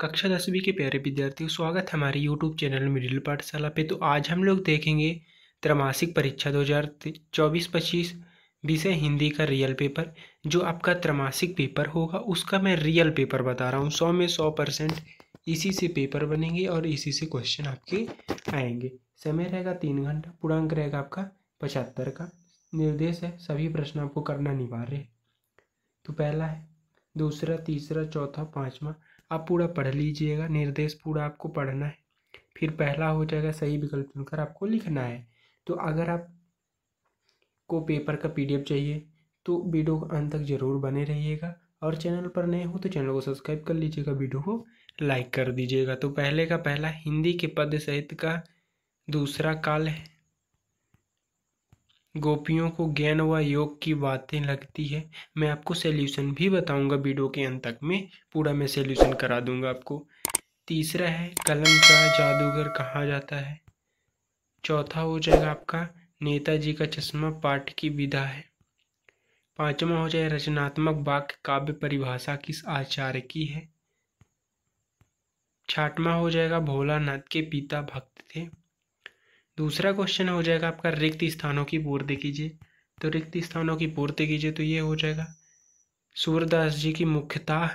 कक्षा दसवीं के प्यारे विद्यार्थियों स्वागत है हमारे यूट्यूब चैनल मिडिल पाठशाला पे तो आज हम लोग देखेंगे त्रैमासिक परीक्षा 2024 पच्चीस विषय हिंदी का रियल पेपर जो आपका त्रैमासिक पेपर होगा उसका मैं रियल पेपर बता रहा हूँ सौ में सौ परसेंट इसी से पेपर बनेंगे और इसी से क्वेश्चन आपके आएंगे समय रहेगा तीन घंटा पूर्णांक रहेगा आपका पचहत्तर का निर्देश है सभी प्रश्न आपको करना अनिवार्य है तो पहला है दूसरा तीसरा चौथा पाँचवा आप पूरा पढ़ लीजिएगा निर्देश पूरा आपको पढ़ना है फिर पहला हो जाएगा सही विकल्प चुनकर आपको लिखना है तो अगर आप को पेपर का पीडीएफ चाहिए तो वीडियो को अंत तक ज़रूर बने रहिएगा और चैनल पर नए हो तो चैनल को सब्सक्राइब कर लीजिएगा वीडियो को लाइक कर दीजिएगा तो पहले का पहला हिंदी के पद सहित का दूसरा काल है गोपियों को ज्ञान व योग की बातें लगती है मैं आपको सोल्यूशन भी बताऊंगा वीडियो के अंत तक में पूरा मैं सोल्यूशन करा दूंगा आपको तीसरा है कलम का जादूगर कहा जाता है चौथा हो जाएगा आपका नेताजी का चश्मा पाठ की विधा है पांचवा हो जाए रचनात्मक वाक्य काव्य परिभाषा किस आचार्य की है छाठवा हो जाएगा भोलानाथ के पिता भक्त थे दूसरा क्वेश्चन हो जाएगा आपका रिक्त स्थानों की पूर्ति कीजिए तो रिक्त स्थानों की पूर्ति कीजिए तो ये हो जाएगा सूरदास जी की मुख्यतः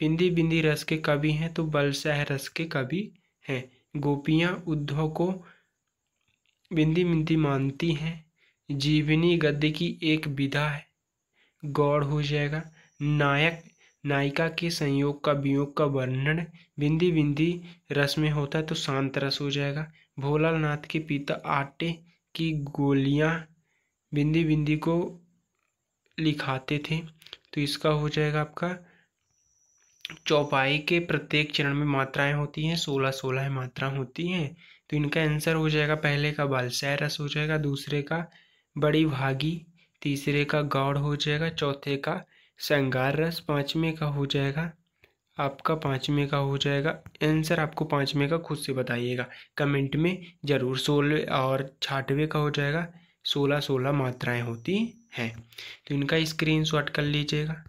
बिंदी बिंदी रस के कवि हैं तो बलसह रस के कवि हैं गोपियाँ उद्धव को बिंदी बिंदी मानती हैं जीवनी गद्य की एक विधा है गौड़ हो जाएगा नायक नायिका के संयोग का वियोग का वर्णन बिंदी बिंदी रस में होता है तो शांत रस हो जाएगा नाथ के पिता आटे की गोलियां बिंदी बिंदी को लिखाते थे तो इसका हो जाएगा आपका चौपाई के प्रत्येक चरण में मात्राएं होती हैं सोलह सोलह मात्रा होती हैं तो इनका आंसर हो जाएगा पहले का बालसाय रस हो जाएगा दूसरे का बड़ी भागी तीसरे का गौड़ हो जाएगा चौथे का संगार रस पाँचवें का हो जाएगा आपका पाँचवें का हो जाएगा आंसर आपको पाँचवें का खुद से बताइएगा कमेंट में ज़रूर सोलह और छाठवें का हो जाएगा सोलह सोलह मात्राएं होती हैं तो इनका स्क्रीनशॉट कर लीजिएगा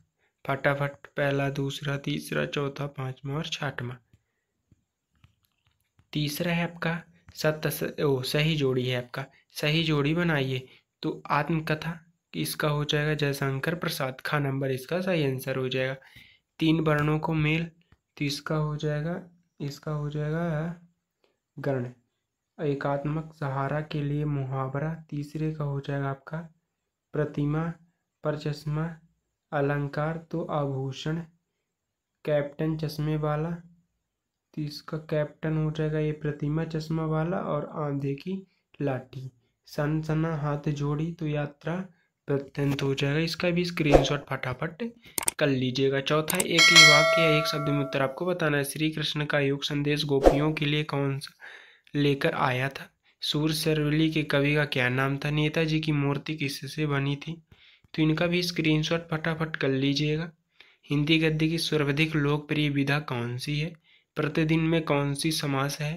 फटाफट पहला दूसरा तीसरा चौथा पाँचवा और छठवा तीसरा है आपका सत्य ओ सही जोड़ी है आपका सही जोड़ी बनाइए तो आत्मकथा कि इसका हो जाएगा जयशंकर प्रसाद खा नंबर इसका सही आंसर हो जाएगा तीन वर्णों को मेल तो इसका हो जाएगा इसका हो जाएगा गण एकात्मक सहारा के लिए मुहावरा तीसरे का हो जाएगा आपका प्रतिमा पर चश्मा अलंकार तो आभूषण कैप्टन चश्मे वाला तो इसका कैप्टन हो जाएगा ये प्रतिमा चश्मा वाला और आंधे की लाठी सनसना हाथ जोड़ी तो यात्रा प्रत्यंत तो हो जाएगा इसका भी स्क्रीनशॉट फटाफट कर लीजिएगा चौथा एक ही वाक्य या एक शब्द में उत्तर आपको बताना है श्री कृष्ण का योग संदेश गोपियों के लिए कौन सा लेकर आया था सूर्य सरवली के कवि का क्या नाम था नेताजी की मूर्ति किससे बनी थी तो इनका भी स्क्रीनशॉट फटाफट कर लीजिएगा हिंदी गद्य की सर्वाधिक लोकप्रिय विधा कौन सी है प्रतिदिन में कौन सी समास है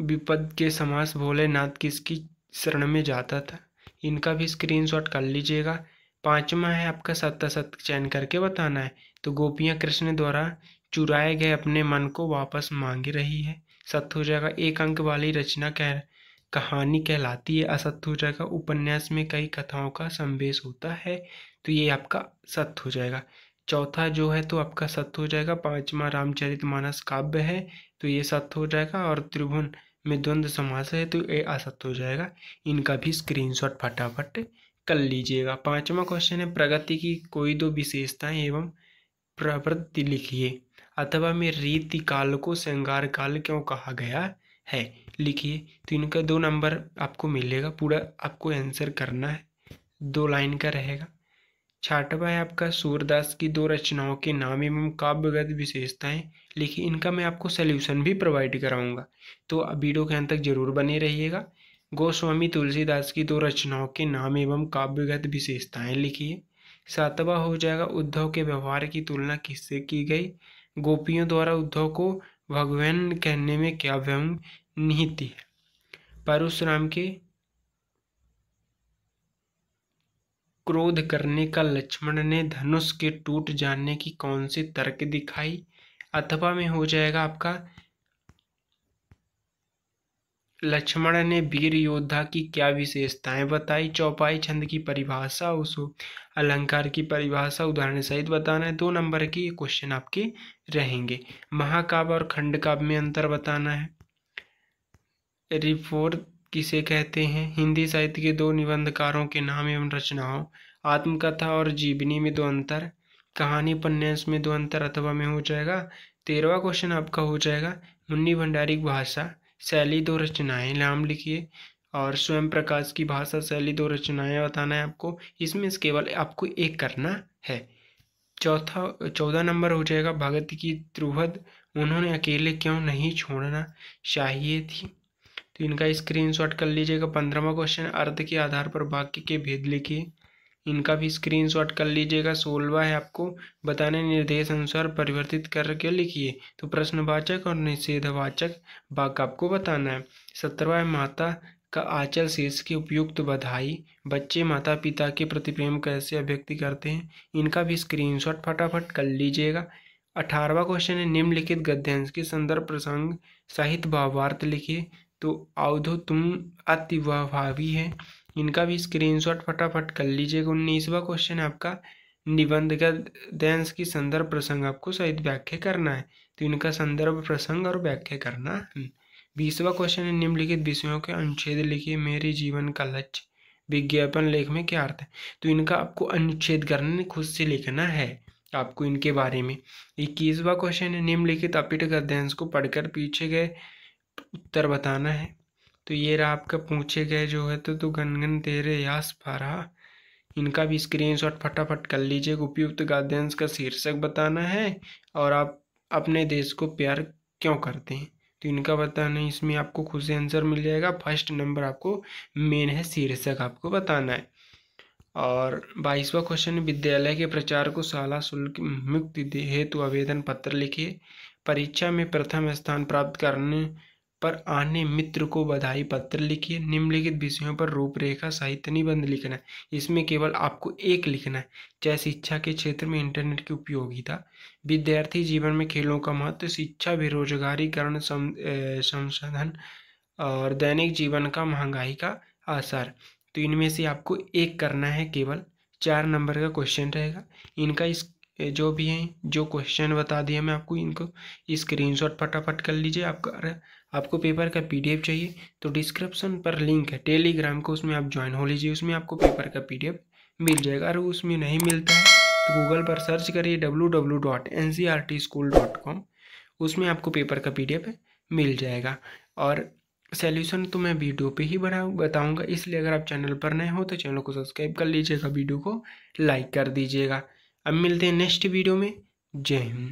विपद के समास भोलेनाथ किसकी शरण में जाता था इनका भी स्क्रीनशॉट कर लीजिएगा पाँचवा है आपका सत्य सत्य चयन करके बताना है तो गोपियाँ कृष्ण द्वारा चुराए गए अपने मन को वापस मांग रही है सत्य हो जाएगा एक अंक वाली रचना कह कहानी कहलाती है असत्य हो जाएगा उपन्यास में कई कथाओं का संवेश होता है तो ये आपका सत्य हो जाएगा चौथा जो है तो आपका सत्य हो जाएगा पांचवा मानस काव्य है तो ये सत्य हो जाएगा और त्रिभुवन में द्वंद्व समास है तो ये असत्य हो जाएगा इनका भी स्क्रीनशॉट फटाफट कर लीजिएगा पांचवा क्वेश्चन है प्रगति की कोई दो विशेषताएं एवं प्रवृत्ति लिखिए अथवा में रीति काल को श्रृंगार काल क्यों कहा गया है लिखिए तो इनका दो नंबर आपको मिलेगा पूरा आपको आंसर करना है दो लाइन का रहेगा छाटवा है आपका सूरदास की दो रचनाओं के नाम एवं काव्यगत विशेषताएं लिखी इनका मैं आपको सल्यूशन भी प्रोवाइड कराऊंगा तो वीडियो के अंत तक जरूर बने रहिएगा गोस्वामी तुलसीदास की दो रचनाओं के नाम एवं काव्यगत विशेषताएं लिखिए सातवा हो जाएगा उद्धव के व्यवहार की तुलना किससे की गई गोपियों द्वारा उद्धव को भगवान कहने में क्या व्यंग निहित है परशुराम के क्रोध करने का लक्ष्मण ने धनुष के टूट जाने की कौन सी तर्क दिखाई अथवा में हो जाएगा आपका लक्ष्मण ने वीर योद्धा की क्या विशेषताएं बताई चौपाई छंद की परिभाषा उस अलंकार की परिभाषा उदाहरण सहित बताना है दो नंबर के क्वेश्चन आपके रहेंगे महाकाव्य और खंड काव्य में अंतर बताना है रिफोर्थ किसे कहते हैं हिंदी साहित्य के दो निबंधकारों के नाम एवं रचनाओं आत्मकथा और जीवनी में दो अंतर कहानी उपन्यास में दो अंतर अथवा में हो जाएगा तेरहवा क्वेश्चन आपका हो जाएगा मुन्नी भंडारी की भाषा शैली दो रचनाएं नाम लिखिए और स्वयं प्रकाश की भाषा शैली दो रचनाएं बताना है आपको इसमें इस केवल आपको एक करना है चौथा चौदह नंबर हो जाएगा भगत की ध्रुवद उन्होंने अकेले क्यों नहीं छोड़ना चाहिए थी तो इनका स्क्रीनशॉट कर लीजिएगा पंद्रहवा क्वेश्चन अर्थ के आधार पर वाक्य के भेद लिखिए इनका भी स्क्रीनशॉट कर लीजिएगा सोलवा है आपको बताने निर्देश अनुसार परिवर्तित करके लिखिए तो प्रश्नवाचक और निषेधवाचक वाक्य आपको बताना है सत्रहवा है माता का आचल शेष की उपयुक्त बधाई बच्चे माता पिता के प्रति प्रेम कैसे अभिव्यक्ति करते हैं इनका भी स्क्रीनशॉट फटाफट कर लीजिएगा अठारहवा क्वेश्चन है निम्नलिखित गद्यांश के संदर्भ प्रसंग साहित्य भावार्थ लिखिए तो अवधो तुम वावी है इनका भी स्क्रीनशॉट फटाफट कर लीजिएगा उन्नीसवा क्वेश्चन है आपका निबंध का दैंस की संदर्भ प्रसंग आपको सहित व्याख्या करना है तो इनका संदर्भ प्रसंग और व्याख्या करना हम्म, बीसवा क्वेश्चन है निम्नलिखित विषयों के अनुच्छेद लिखिए मेरे जीवन का लक्ष्य विज्ञापन लेख में क्या अर्थ है तो इनका आपको अनुच्छेद करने खुद से लिखना है आपको इनके बारे में इक्कीसवा क्वेश्चन है निम्नलिखित अपीट गद्यांश को पढ़कर पीछे गए उत्तर बताना है तो ये रहा आपका पूछे गए जो है तो, तो गनगन तेरे यास पारा इनका भी स्क्रीनशॉट फटाफट कर लीजिए उपयुक्त गाद्यांश का शीर्षक बताना है और आप अपने देश को प्यार क्यों करते हैं तो इनका बताना है इसमें आपको खुद से आंसर मिल जाएगा फर्स्ट नंबर आपको मेन है शीर्षक आपको बताना है और बाईसवा क्वेश्चन विद्यालय के प्रचार को शाला शुल्क मुक्ति हेतु आवेदन पत्र लिखिए परीक्षा में प्रथम स्थान प्राप्त करने पर आने मित्र को बधाई पत्र लिखिए निम्नलिखित विषयों पर रूपरेखा साहित्य निबंध लिखना है इसमें केवल आपको एक लिखना है चाहे शिक्षा के क्षेत्र में इंटरनेट की उपयोगिता विद्यार्थी जीवन में खेलों का महत्व शिक्षा बेरोजगारीकरण संसाधन और दैनिक जीवन का महंगाई का असर तो इनमें से आपको एक करना है केवल चार नंबर का क्वेश्चन रहेगा इनका इस जो भी हैं जो क्वेश्चन बता दिए मैं आपको इनको स्क्रीनशॉट फटाफट कर लीजिए आपका अरे आपको पेपर का पीडीएफ चाहिए तो डिस्क्रिप्शन पर लिंक है टेलीग्राम को उसमें आप ज्वाइन हो लीजिए उसमें आपको पेपर का पीडीएफ मिल जाएगा अगर उसमें नहीं मिलता है तो गूगल पर सर्च करिए W W dot N C R T school dot com उसमें आपको पेपर का पी डी एफ मिल जाएगा और सॉल्यूशन तो मैं वीडियो पे ही बना बताऊँगा इसलिए अगर आप चैनल पर नए हो तो चैनल को सब्सक्राइब कर लीजिएगा वीडियो को लाइक कर दीजिएगा अब मिलते हैं नेक्स्ट वीडियो में जय हिंद